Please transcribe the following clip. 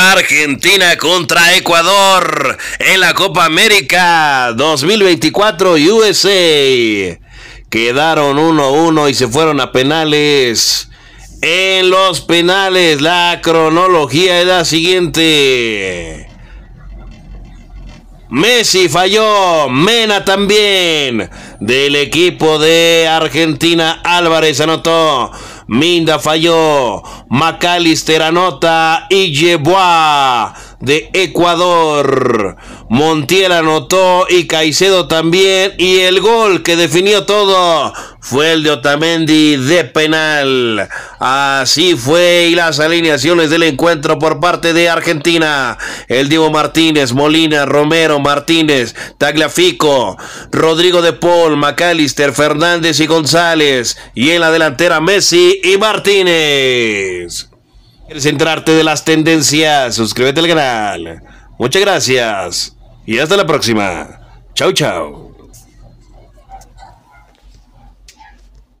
Argentina contra Ecuador en la Copa América 2024 USA. Quedaron 1-1 y se fueron a penales. En los penales la cronología es la siguiente. Messi falló, Mena también. Del equipo de Argentina, Álvarez anotó. Minda falló, ¡Macalister anota y a de Ecuador. Montiel anotó y Caicedo también. Y el gol que definió todo fue el de Otamendi de penal. Así fue y las alineaciones del encuentro por parte de Argentina. El Diego Martínez, Molina, Romero, Martínez, Tagliafico, Rodrigo de Paul, McAllister, Fernández y González. Y en la delantera Messi y Martínez. ¿Quieres entrarte de las tendencias? Suscríbete al canal. Muchas gracias. Y hasta la próxima. Chau, chau.